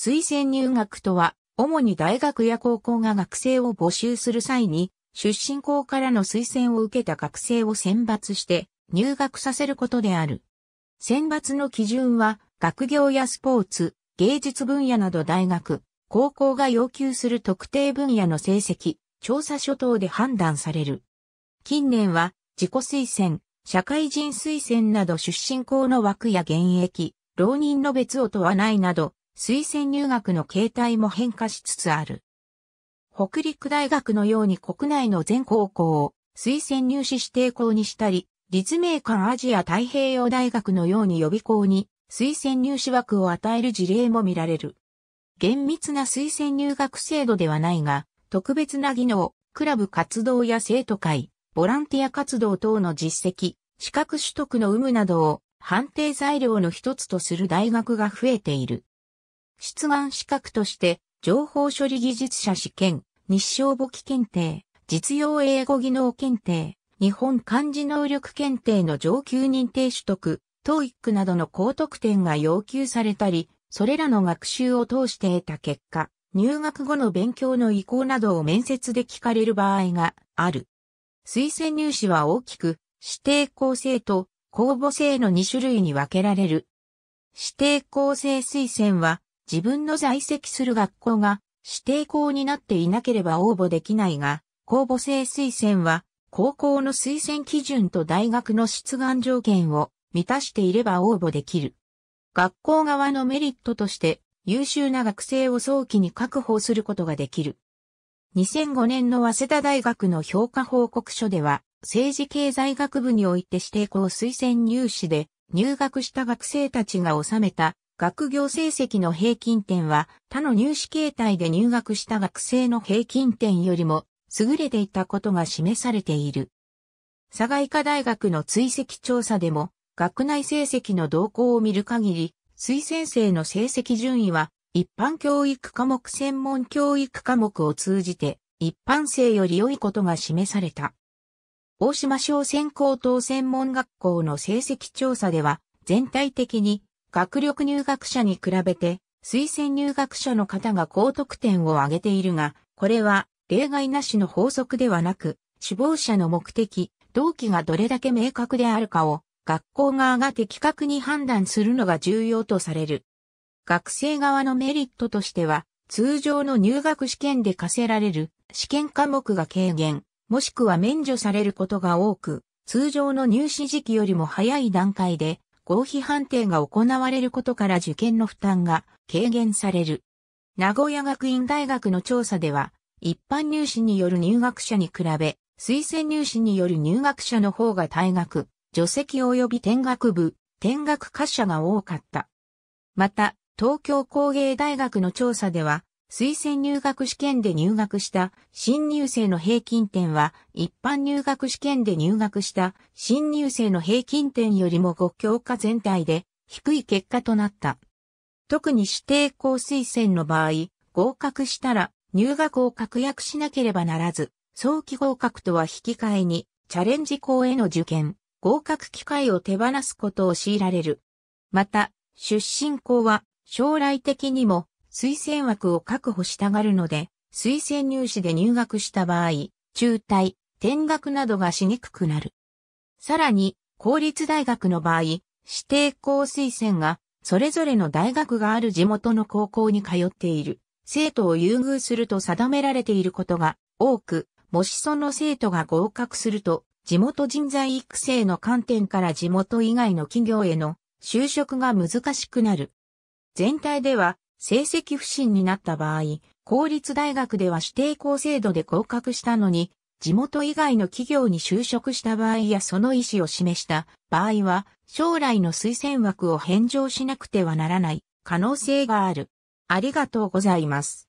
推薦入学とは、主に大学や高校が学生を募集する際に、出身校からの推薦を受けた学生を選抜して入学させることである。選抜の基準は、学業やスポーツ、芸術分野など大学、高校が要求する特定分野の成績、調査書等で判断される。近年は、自己推薦、社会人推薦など出身校の枠や現役、浪人の別を問わないなど、推薦入学の形態も変化しつつある。北陸大学のように国内の全高校を推薦入試指定校にしたり、立命館アジア太平洋大学のように予備校に推薦入試枠を与える事例も見られる。厳密な推薦入学制度ではないが、特別な技能、クラブ活動や生徒会、ボランティア活動等の実績、資格取得の有無などを判定材料の一つとする大学が増えている。出願資格として、情報処理技術者試験、日照簿記検定、実用英語技能検定、日本漢字能力検定の上級認定取得、トーイックなどの高得点が要求されたり、それらの学習を通して得た結果、入学後の勉強の意向などを面接で聞かれる場合がある。推薦入試は大きく、指定校生と公募生の2種類に分けられる。指定校生推薦は、自分の在籍する学校が指定校になっていなければ応募できないが、公募制推薦は高校の推薦基準と大学の出願条件を満たしていれば応募できる。学校側のメリットとして優秀な学生を早期に確保することができる。2005年の早稲田大学の評価報告書では、政治経済学部において指定校推薦入試で入学した学生たちが収めた学業成績の平均点は他の入試形態で入学した学生の平均点よりも優れていたことが示されている。佐賀医科大学の追跡調査でも学内成績の動向を見る限り、推薦生の成績順位は一般教育科目専門教育科目を通じて一般生より良いことが示された。大島小専高等専門学校の成績調査では全体的に学力入学者に比べて、推薦入学者の方が高得点を上げているが、これは例外なしの法則ではなく、志望者の目的、動機がどれだけ明確であるかを、学校側が的確に判断するのが重要とされる。学生側のメリットとしては、通常の入学試験で課せられる試験科目が軽減、もしくは免除されることが多く、通常の入試時期よりも早い段階で合否判定が行われることから受験の負担が軽減される。名古屋学院大学の調査では、一般入試による入学者に比べ、推薦入試による入学者の方が退学、除籍及び転学部、転学科者が多かった。また、東京工芸大学の調査では、推薦入学試験で入学した新入生の平均点は一般入学試験で入学した新入生の平均点よりも5教科全体で低い結果となった。特に指定校推薦の場合、合格したら入学を確約しなければならず、早期合格とは引き換えにチャレンジ校への受験、合格機会を手放すことを強いられる。また、出身校は将来的にも推薦枠を確保したがるので、推薦入試で入学した場合、中退、転学などがしにくくなる。さらに、公立大学の場合、指定校推薦が、それぞれの大学がある地元の高校に通っている、生徒を優遇すると定められていることが多く、もしその生徒が合格すると、地元人材育成の観点から地元以外の企業への就職が難しくなる。全体では成績不振になった場合、公立大学では指定校制度で合格したのに、地元以外の企業に就職した場合やその意思を示した場合は、将来の推薦枠を返上しなくてはならない可能性がある。ありがとうございます。